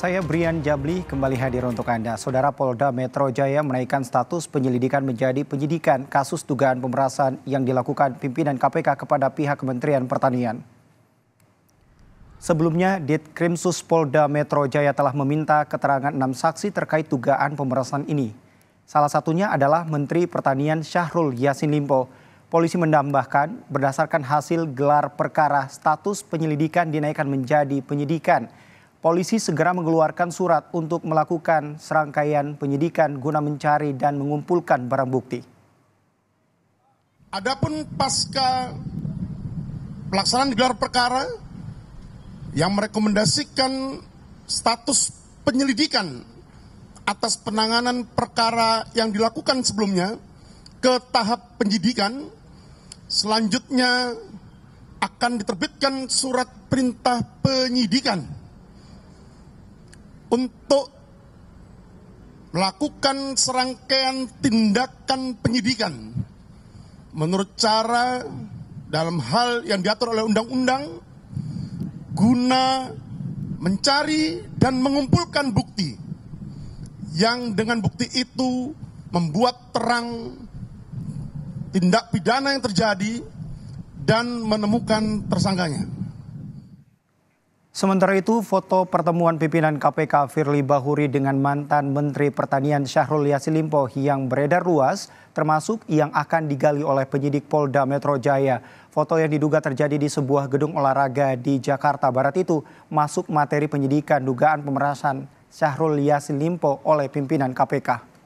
Saya Brian Jabli kembali hadir untuk Anda. Saudara Polda Metro Jaya menaikkan status penyelidikan menjadi penyidikan kasus dugaan pemerasan yang dilakukan pimpinan KPK kepada pihak Kementerian Pertanian. Sebelumnya, Sus Polda Metro Jaya telah meminta keterangan enam saksi terkait dugaan pemerasan ini. Salah satunya adalah Menteri Pertanian Syahrul Yasin Limpo. Polisi menambahkan, berdasarkan hasil gelar perkara, status penyelidikan dinaikkan menjadi penyidikan polisi segera mengeluarkan surat untuk melakukan serangkaian penyidikan guna mencari dan mengumpulkan barang bukti. Adapun pasca pelaksanaan gelar perkara yang merekomendasikan status penyelidikan atas penanganan perkara yang dilakukan sebelumnya ke tahap penyidikan, selanjutnya akan diterbitkan surat perintah penyidikan untuk melakukan serangkaian tindakan penyidikan menurut cara dalam hal yang diatur oleh undang-undang guna mencari dan mengumpulkan bukti yang dengan bukti itu membuat terang tindak pidana yang terjadi dan menemukan tersangkanya. Sementara itu, foto pertemuan pimpinan KPK Firly Bahuri dengan mantan Menteri Pertanian Syahrul Yassin Limpo yang beredar luas, termasuk yang akan digali oleh penyidik Polda Metro Jaya. Foto yang diduga terjadi di sebuah gedung olahraga di Jakarta Barat itu masuk materi penyidikan dugaan pemerasan Syahrul Yassin Limpo oleh pimpinan KPK.